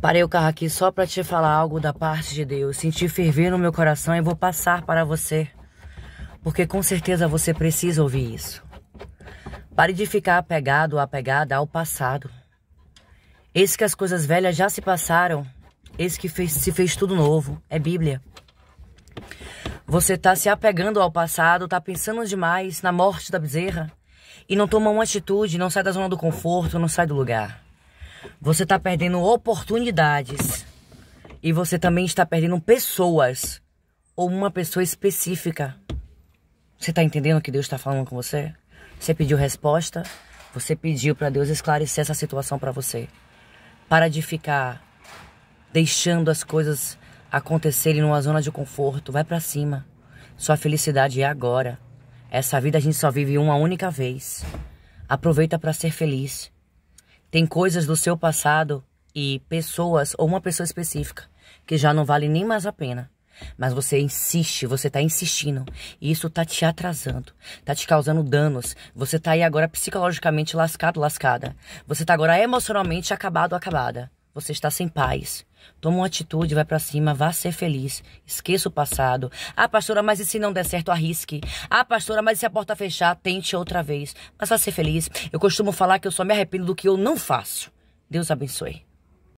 Parei o carro aqui só para te falar algo da parte de Deus. Senti ferver no meu coração e vou passar para você, porque com certeza você precisa ouvir isso. Pare de ficar apegado ou apegada ao passado. Eis que as coisas velhas já se passaram, eis que fez, se fez tudo novo. É Bíblia. Você está se apegando ao passado, está pensando demais na morte da bezerra e não toma uma atitude, não sai da zona do conforto, não sai do lugar. Você está perdendo oportunidades. E você também está perdendo pessoas. Ou uma pessoa específica. Você está entendendo o que Deus está falando com você? Você pediu resposta. Você pediu para Deus esclarecer essa situação para você. Para de ficar deixando as coisas acontecerem numa zona de conforto. Vai para cima. Sua felicidade é agora. Essa vida a gente só vive uma única vez. Aproveita para ser feliz. Tem coisas do seu passado e pessoas ou uma pessoa específica que já não vale nem mais a pena. Mas você insiste, você tá insistindo. E isso tá te atrasando, tá te causando danos. Você tá aí agora psicologicamente lascado, lascada. Você tá agora emocionalmente acabado, acabada. Você está sem paz. Toma uma atitude, vai para cima, vá ser feliz. Esqueça o passado. Ah, pastora, mas e se não der certo, arrisque. Ah, pastora, mas e se a porta fechar, tente outra vez. Mas vá ser feliz. Eu costumo falar que eu só me arrependo do que eu não faço. Deus abençoe.